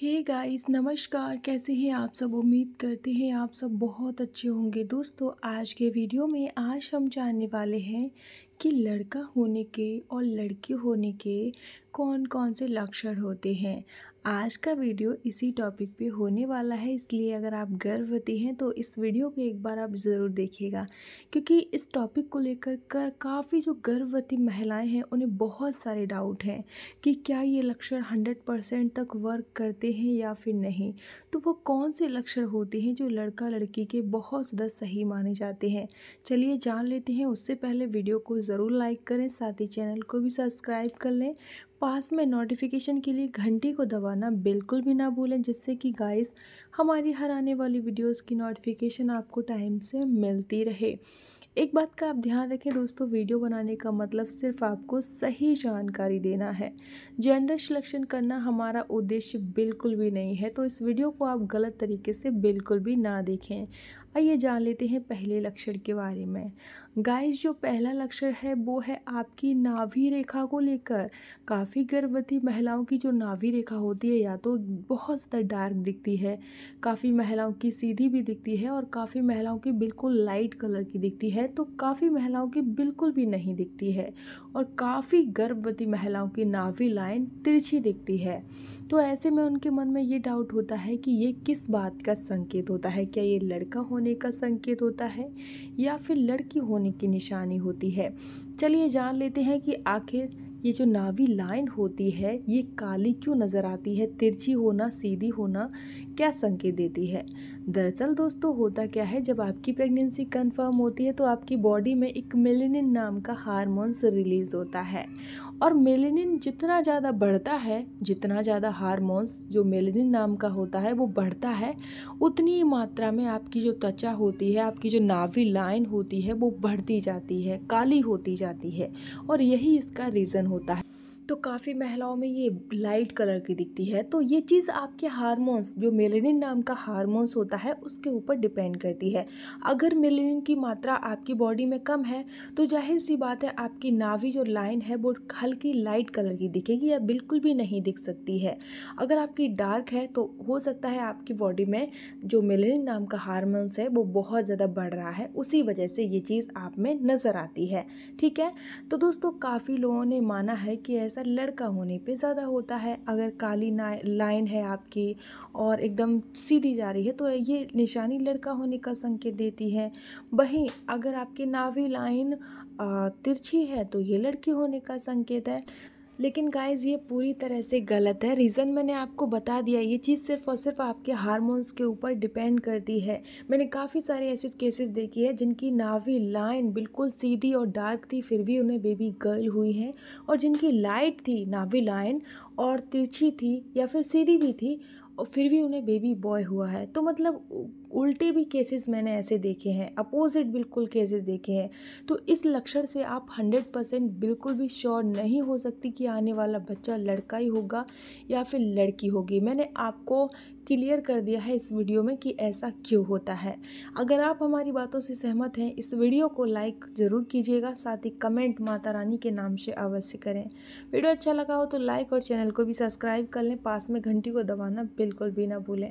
hey guys नमस्कार कैसे हैं आप सब उम्मीद करते हैं आप सब बहुत अच्छे होंगे दोस्तों आज के वीडियो में आज हम जानने वाले हैं कि लड़का होने के और लड़की होने के कौन कौन से लक्षण होते हैं आज का वीडियो इसी टॉपिक पे होने वाला है इसलिए अगर आप गर्भवती हैं तो इस वीडियो को एक बार आप ज़रूर देखिएगा क्योंकि इस टॉपिक को लेकर कर काफ़ी जो गर्भवती महिलाएं हैं उन्हें बहुत सारे डाउट हैं कि क्या ये लक्षण 100 परसेंट तक वर्क करते हैं या फिर नहीं तो वो कौन से लक्षण होते हैं जो लड़का लड़की के बहुत ज़्यादा सही माने जाते हैं चलिए जान लेते हैं उससे पहले वीडियो को ज़रूर लाइक करें साथ ही चैनल को भी सब्सक्राइब कर लें पास में नोटिफिकेशन के लिए घंटी को दबाना बिल्कुल भी ना भूलें जिससे कि गाइस हमारी हर आने वाली वीडियोस की नोटिफिकेशन आपको टाइम से मिलती रहे एक बात का आप ध्यान रखें दोस्तों वीडियो बनाने का मतलब सिर्फ आपको सही जानकारी देना है जेंडर सिलेक्शन करना हमारा उद्देश्य बिल्कुल भी नहीं है तो इस वीडियो को आप गलत तरीके से बिल्कुल भी ना देखें आइए जान लेते हैं पहले लक्षण के बारे में गाइस जो पहला लक्षण है वो है आपकी नाभि रेखा को लेकर काफ़ी गर्भवती महिलाओं की जो नाभि रेखा होती है या तो बहुत ज़्यादा डार्क दिखती है काफ़ी महिलाओं की सीधी भी दिखती है और काफ़ी महिलाओं की बिल्कुल लाइट कलर की दिखती है तो काफ़ी महिलाओं की बिल्कुल भी नहीं दिखती है और काफ़ी गर्भवती महिलाओं की नाभि लाइन तिरछी दिखती है तो ऐसे में उनके मन में ये डाउट होता है कि ये किस बात का संकेत होता है क्या ये लड़का होने होने का संकेत होता है या फिर लड़की होने की निशानी होती है चलिए जान लेते हैं कि आखिर ये जो नावी लाइन होती है ये काली क्यों नज़र आती है तिरछी होना सीधी होना क्या संकेत देती है दरअसल दोस्तों होता क्या है जब आपकी प्रेगनेंसी कंफर्म होती है तो आपकी बॉडी में एक मेलेनिन नाम का हारमोन्स रिलीज़ होता है और मेलेनिन जितना ज़्यादा बढ़ता है जितना ज़्यादा हारमोन्स जो मेलेनिन नाम का होता है वो बढ़ता है उतनी मात्रा में आपकी जो त्वचा होती है आपकी जो नावी लाइन होती है वो बढ़ती जाती है काली होती जाती है और यही इसका रीज़न hutang तो काफ़ी महिलाओं में ये लाइट कलर की दिखती है तो ये चीज़ आपके हारमोन्स जो मेलेनिन नाम का हारमोन्स होता है उसके ऊपर डिपेंड करती है अगर मेलेनिन की मात्रा आपकी बॉडी में कम है तो जाहिर सी बात है आपकी नावी जो लाइन है वो हल्की लाइट कलर की दिखेगी या बिल्कुल भी नहीं दिख सकती है अगर आपकी डार्क है तो हो सकता है आपकी बॉडी में जो मेलेनिन नाम का हारमोन्स है वो बहुत ज़्यादा बढ़ रहा है उसी वजह से ये चीज़ आप में नज़र आती है ठीक है तो दोस्तों काफ़ी लोगों ने माना है कि ऐसा असर लड़का होने पे ज़्यादा होता है अगर काली लाइन है आपकी और एकदम सीधी जा रही है तो ये निशानी लड़का होने का संकेत देती है वहीं अगर आपकी नावी लाइन तिरछी है तो ये लड़की होने का संकेत है लेकिन गाइस ये पूरी तरह से गलत है रीज़न मैंने आपको बता दिया ये चीज़ सिर्फ और सिर्फ आपके हार्मोन्स के ऊपर डिपेंड करती है मैंने काफ़ी सारे ऐसे केसेस देखे हैं जिनकी नावी लाइन बिल्कुल सीधी और डार्क थी फिर भी उन्हें बेबी गर्ल हुई है और जिनकी लाइट थी नावी लाइन और तिरछी थी या फिर सीधी भी थी और फिर भी उन्हें बेबी बॉय हुआ है तो मतलब उल्टे भी केसेस मैंने ऐसे देखे हैं अपोजिट बिल्कुल केसेस देखे हैं तो इस लक्षण से आप हंड्रेड परसेंट बिल्कुल भी श्योर नहीं हो सकती कि आने वाला बच्चा लड़का ही होगा या फिर लड़की होगी मैंने आपको क्लियर कर दिया है इस वीडियो में कि ऐसा क्यों होता है अगर आप हमारी बातों से सहमत हैं इस वीडियो को लाइक ज़रूर कीजिएगा साथ ही कमेंट माता रानी के नाम से अवश्य करें वीडियो अच्छा लगा हो तो लाइक और चैनल को भी सब्सक्राइब कर लें पास में घंटी को दबाना बिल्कुल भी ना भूलें